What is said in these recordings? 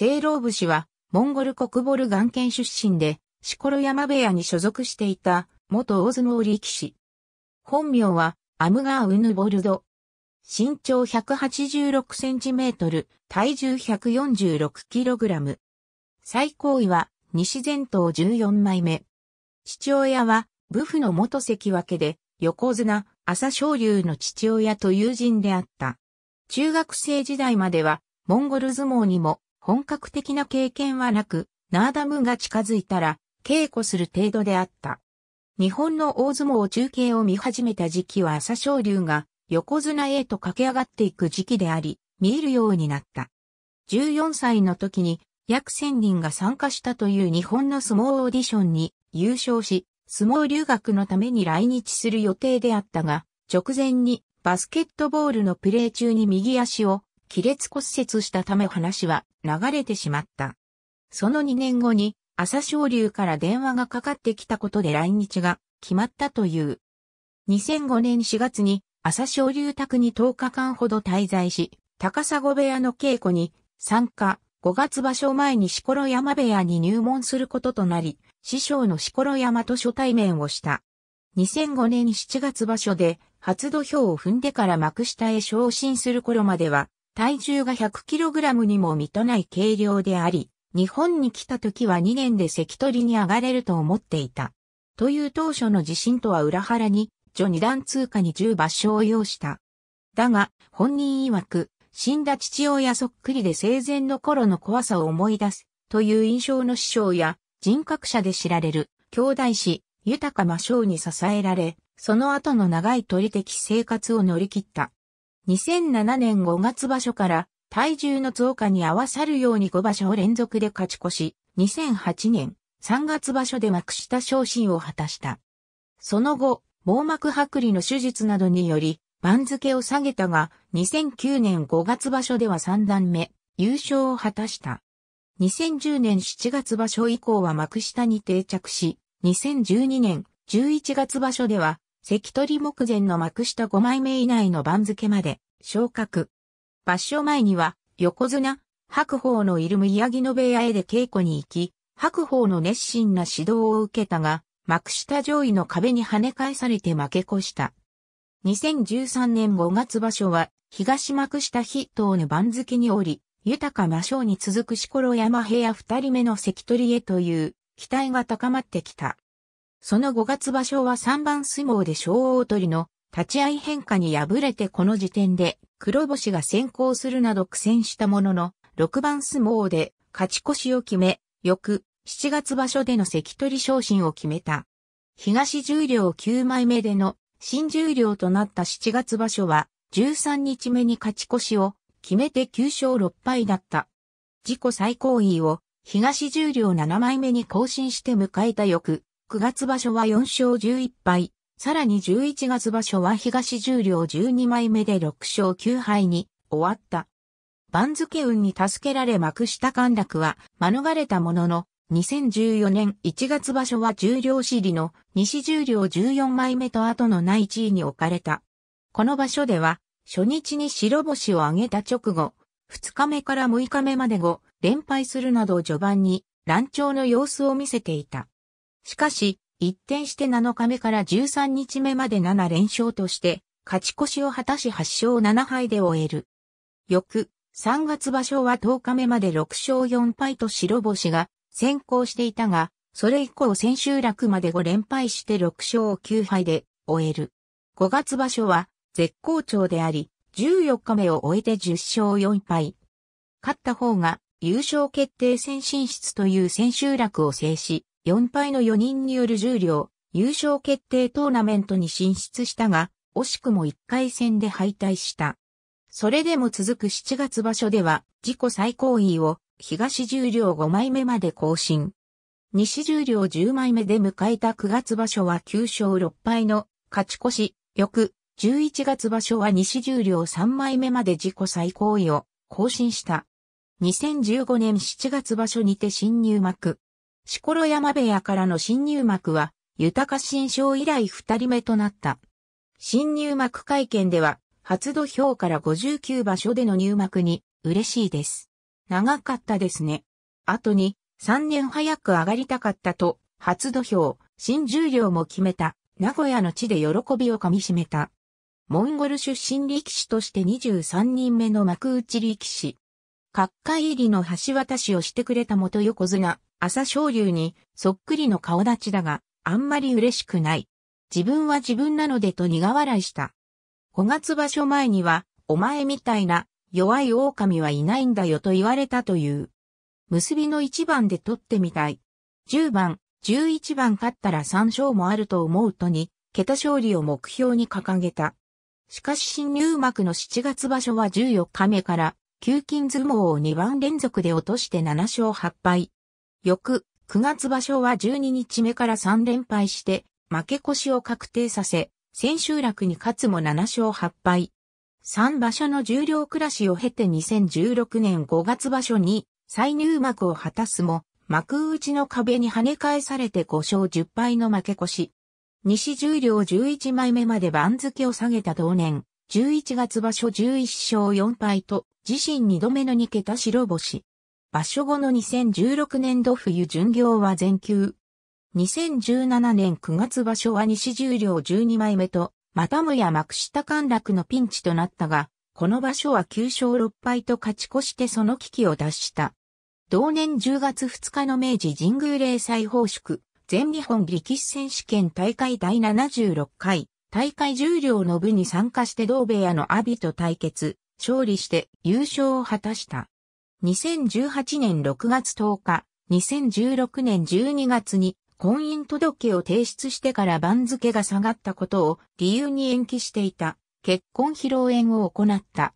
聖ー武士氏は、モンゴル国ボルガン県出身で、シコロ山部屋に所属していた、元大相撲力士。本名は、アムガー・ウヌボルド。身長186センチメートル、体重146キログラム。最高位は、西前頭14枚目。父親は、武夫の元関脇で、横綱、朝昇龍の父親と友人であった。中学生時代までは、モンゴル相撲にも、本格的な経験はなく、ナーダムが近づいたら、稽古する程度であった。日本の大相撲中継を見始めた時期は朝青龍が横綱へと駆け上がっていく時期であり、見えるようになった。14歳の時に約1000人が参加したという日本の相撲オーディションに優勝し、相撲留学のために来日する予定であったが、直前にバスケットボールのプレー中に右足を亀裂骨折したため話は流れてしまった。その2年後に朝昇龍から電話がかかってきたことで来日が決まったという。2005年4月に朝昇龍宅に10日間ほど滞在し、高砂部屋の稽古に参加、5月場所前に四頃山部屋に入門することとなり、師匠の四頃山と初対面をした。2005年7月場所で初土俵を踏んでから幕下へ昇進する頃までは、体重が 100kg にも満たない軽量であり、日本に来た時は2年で関取に上がれると思っていた。という当初の自信とは裏腹に、序二段通過に10場所を要した。だが、本人曰く、死んだ父親そっくりで生前の頃の怖さを思い出す、という印象の師匠や、人格者で知られる、兄弟子、豊か魔性に支えられ、その後の長い取り的生活を乗り切った。2007年5月場所から体重の増加に合わさるように5場所を連続で勝ち越し、2008年3月場所で幕下昇進を果たした。その後、網膜剥離の手術などにより、番付を下げたが、2009年5月場所では3段目、優勝を果たした。2010年7月場所以降は幕下に定着し、2012年11月場所では関取目前の幕下5枚目以内の番付まで昇格。場所前には横綱、白鵬のいる宮城野部屋へで稽古に行き、白鵬の熱心な指導を受けたが、幕下上位の壁に跳ね返されて負け越した。2013年5月場所は、東幕下筆頭の番付におり、豊か魔性に続くしころ山部屋二人目の関取へという期待が高まってきた。その5月場所は3番相撲で小大鳥の立ち合い変化に敗れてこの時点で黒星が先行するなど苦戦したものの、6番相撲で勝ち越しを決め、翌7月場所での関取昇進を決めた。東十両9枚目での新十両となった7月場所は13日目に勝ち越しを決めて9勝6敗だった。自己最高位を東十両7枚目に更新して迎えた翌9月場所は4勝11敗、さらに11月場所は東十両12枚目で6勝9敗に終わった。番付運に助けられ幕下陥落は免れたものの、2014年1月場所は十両尻の西十両14枚目と後のない地位に置かれた。この場所では、初日に白星を挙げた直後、2日目から6日目まで後、連敗するなど序盤に乱調の様子を見せていた。しかし、一転して7日目から13日目まで7連勝として、勝ち越しを果たし8勝7敗で終える。翌、3月場所は10日目まで6勝4敗と白星が先行していたが、それ以降千秋楽まで5連敗して6勝9敗で終える。5月場所は絶好調であり、14日目を終えて10勝4敗。勝った方が優勝決定戦進出という千秋楽を制し、4敗の4人による重量、優勝決定トーナメントに進出したが、惜しくも1回戦で敗退した。それでも続く7月場所では、自己最高位を東重量両5枚目まで更新。西重量両10枚目で迎えた9月場所は9勝6敗の勝ち越し、翌11月場所は西重量両3枚目まで自己最高位を更新した。2015年7月場所にて新入幕。しころ山部屋からの新入幕は、豊新章以来二人目となった。新入幕会見では、初土俵から59場所での入幕に、嬉しいです。長かったですね。後に、3年早く上がりたかったと、初土俵、新十両も決めた、名古屋の地で喜びをかみしめた。モンゴル出身力士として23人目の幕内力士。各界入りの橋渡しをしてくれた元横綱、朝昇龍にそっくりの顔立ちだが、あんまり嬉しくない。自分は自分なのでと苦笑いした。五月場所前には、お前みたいな弱い狼はいないんだよと言われたという。結びの一番で取ってみたい。十番、十一番勝ったら三勝もあると思うとに、桁勝利を目標に掲げた。しかし新入幕の七月場所は十四日目から、旧金相撲を二番連続で落として七勝八敗。翌、9月場所は12日目から3連敗して、負け越しを確定させ、千秋楽に勝つも7勝8敗。3場所の重量暮らしを経て2016年5月場所に再入幕を果たすも、幕内の壁に跳ね返されて5勝10敗の負け越し。西重量11枚目まで番付を下げた同年、11月場所11勝4敗と、自身2度目の2桁白星。場所後の2016年度冬巡業は全休。2017年9月場所は西十両12枚目と、またもや幕下陥落のピンチとなったが、この場所は9勝6敗と勝ち越してその危機を脱した。同年10月2日の明治神宮霊祭奉祝、全日本力士選手権大会第76回、大会重量両の部に参加して同部屋の阿ビと対決、勝利して優勝を果たした。2018年6月10日、2016年12月に婚姻届を提出してから番付が下がったことを理由に延期していた結婚披露宴を行った。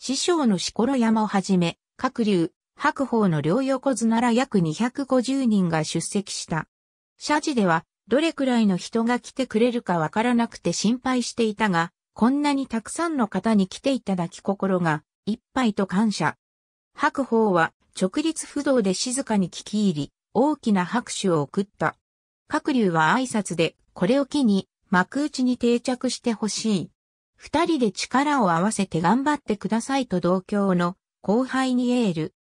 師匠のしころ山をはじめ、各流、白鵬の両横綱ら約250人が出席した。社寺では、どれくらいの人が来てくれるかわからなくて心配していたが、こんなにたくさんの方に来ていただき心が、いっぱいと感謝。白鵬は直立不動で静かに聞き入り、大きな拍手を送った。各流は挨拶で、これを機に幕内に定着してほしい。二人で力を合わせて頑張ってくださいと同郷の後輩にエール。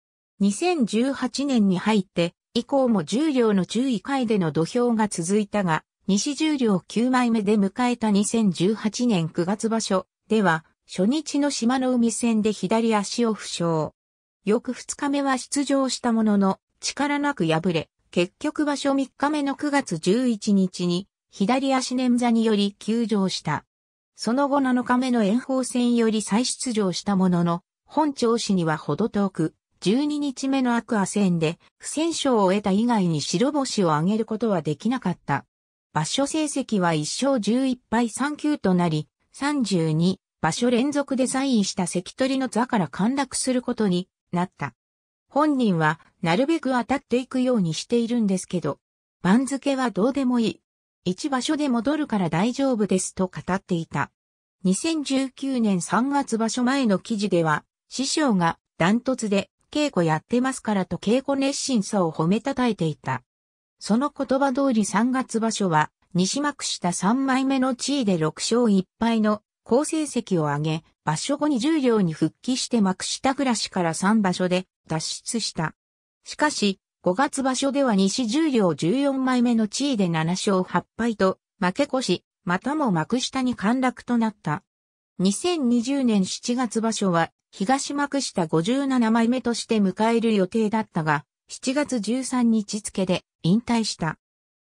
2018年に入って以降も重量の1位回での土俵が続いたが、西重量9枚目で迎えた2018年9月場所では、初日の島の海戦で左足を負傷。翌2日目は出場したものの、力なく敗れ、結局場所3日目の9月11日に、左足捻挫により休場した。その後7日目の炎鵬戦より再出場したものの、本調子にはほど遠く、12日目のアクア戦で不戦勝を得た以外に白星を挙げることはできなかった。場所成績は1勝11敗3級となり、32場所連続でサインした関取の座から陥落することになった。本人は、なるべく当たっていくようにしているんですけど、番付はどうでもいい。一場所で戻るから大丈夫ですと語っていた。2019年3月場所前の記事では、師匠がダントツで稽古やってますからと稽古熱心さを褒めたたえていた。その言葉通り3月場所は、西幕下3枚目の地位で6勝1敗の好成績を上げ、場所後に重量に復帰して幕下暮らしから3場所で脱出した。しかし、5月場所では西重量14枚目の地位で7勝8敗と負け越し、またも幕下に陥落となった。2020年7月場所は東幕下57枚目として迎える予定だったが、7月13日付で引退した。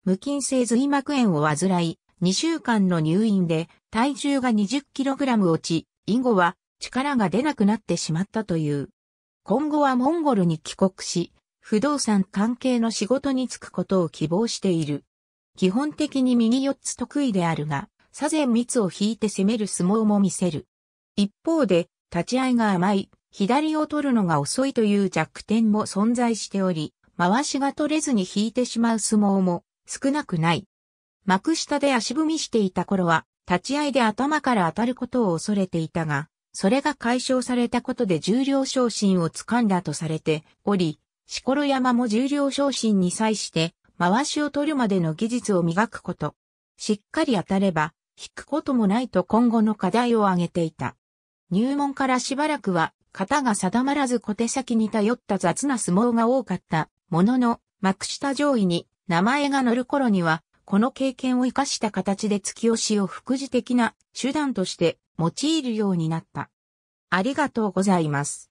無菌性髄膜炎を患い、2週間の入院で体重が 20kg 落ち、以後は力が出なくなってしまったという。今後はモンゴルに帰国し、不動産関係の仕事に就くことを希望している。基本的に右四つ得意であるが、左前密を引いて攻める相撲も見せる。一方で、立ち合いが甘い、左を取るのが遅いという弱点も存在しており、回しが取れずに引いてしまう相撲も少なくない。幕下で足踏みしていた頃は、立ち合いで頭から当たることを恐れていたが、それが解消されたことで重量昇進を掴んだとされており、しころ山も重量昇進に際して、回しを取るまでの技術を磨くこと。しっかり当たれば、引くこともないと今後の課題を挙げていた。入門からしばらくは、型が定まらず小手先に頼った雑な相撲が多かったものの、幕下上位に名前が乗る頃には、この経験を生かした形で突き押しを副次的な手段として用いるようになった。ありがとうございます。